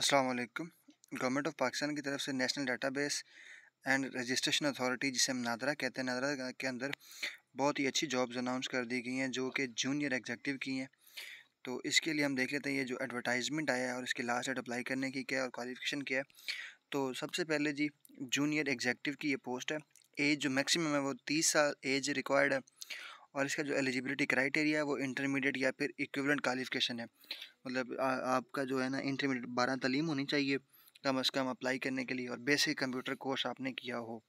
असलकम government of Pakistan की तरफ से national database and registration authority जिसे हम नादरा कहते हैं नादरा के अंदर बहुत ही अच्छी जॉब्स अनाउंस कर दी गई हैं जो कि जूनियर एग्जेक्टिव की हैं तो इसके लिए हम देख लेते हैं ये जो एडवर्टाइजमेंट आया है और इसकी लास्ट डेट अप्लाई करने की क्या है और क्वालिफिकेशन क्या है तो सबसे पहले जी जूनियर एग्जेक्टिव की ये पोस्ट है एज जो मैक्सिमम है वो तीस साल एज रिक्वायर्ड है और इसका जो एलिजिबिलिटी क्राइटेरिया है वो इंटरमीडिएट या फिर इक्विवेलेंट क्वालिफिकेशन है मतलब आ, आपका जो है ना इंटरमीडिएट बारह तलीम होनी चाहिए कम अज़ कम अप्लाई करने के लिए और बेसिक कंप्यूटर कोर्स आपने किया हो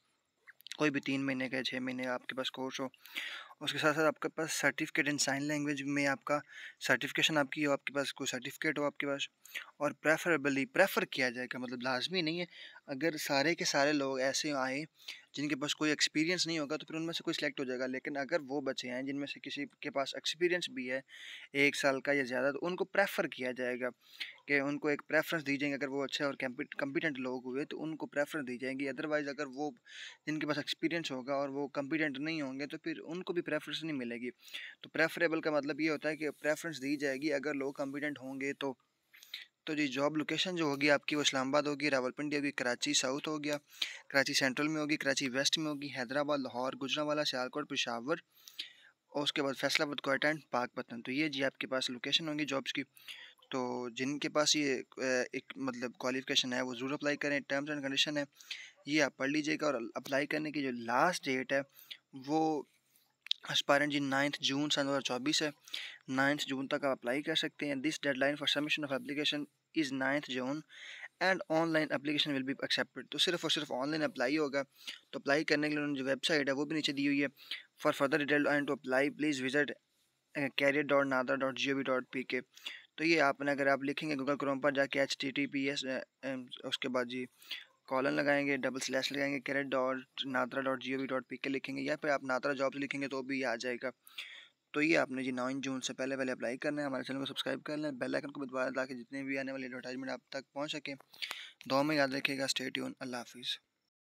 कोई भी तीन महीने का छः महीने आपके पास कोर्स हो उसके साथ साथ आपके पास सर्टिफिकेट इन साइन लैंग्वेज में आपका सर्टिफिकेशन आपकी हो आपके पास कोई सर्टिफिकेट हो आपके पास और प्रेफरेबली प्रेफर किया जाएगा मतलब लाजमी नहीं है अगर सारे के सारे लोग ऐसे आए जिनके पास कोई एक्सपीरियंस नहीं होगा तो फिर उनमें से कोई सिलेक्ट हो जाएगा लेकिन अगर वो बचे हैं जिनमें से किसी के पास एक्सपीरियंस भी है एक साल का या ज़्यादा तो उनको प्रेफर किया जाएगा कि उनको एक प्रेफरेंस दी जाएगी अगर वो अच्छे और कंपिटेंट लोग हुए तो उनको प्रेफरेंस दी जाएगी अदरवाइज़ अगर वो जिनके पास एक्सपीरियंस होगा और वो कंपिटेंट नहीं होंगे तो फिर उनको भी प्रेफरेंस नहीं मिलेगी तो प्रेफरेबल का मतलब ये होता है कि प्रेफरेंस दी जाएगी अगर लोग कम्पिटेंट होंगे तो तो जी जॉब लोकेशन जो होगी आपकी वो इस्लामाबाद होगी रावलपिंडी होगी कराची साउथ हो गया कराची सेंट्रल में होगी कराची वेस्ट में होगी हैदराबाद लाहौर गुजरावाला सियालकोट पिशावर और उसके बाद फैसलाबाद कोयटा एंड पाकपतन तो ये जी आपके पास लोकेशन होंगी जॉब्स की तो जिनके पास ये एक मतलब क्वालिफिकेशन है वो ज़रूर अप्लाई करें टर्म्स एंड कंडीशन है ये आप पढ़ लीजिएगा और अप्लाई करने की जो लास्ट डेट है वो एस्पायरेंट जी नाइन्थ जून सन दो हज़ार चौबीस है नाइन्थ जून तक आप अप्लाई कर सकते हैं this deadline for submission of application is ninth June and online application will be accepted तो सिर्फ और सिर्फ ऑनलाइन अप्लाई होगा तो अप्लाई करने के लिए उन्होंने जो वेबसाइट है वो भी नीचे दी हुई है for further detail and to apply please visit career dot NADRA dot G O V dot P K तो ये आपने अगर आप लिखेंगे गूगल क्रोम पर जाके H T T P S उसके बाद जी कॉलन लगाएंगे डबल स्लैश लगाएंगे career dot NADRA dot G O V dot P K लिखेंगे या फिर आप नात्रा जॉब लिखेंगे तो भी आ जाएगा तो ये आपने जी नाइन जून से पहले पहले अप्लाई करना है हमारे चैनल को सब्सक्राइब कर लें बेल आइकन को दबा ताकि जितने भी आने वाले एडवर्टाइजमेंट आप तक पहुँच सके दो में याद रखिएगा स्टेट यून अल्लाह हाफिज़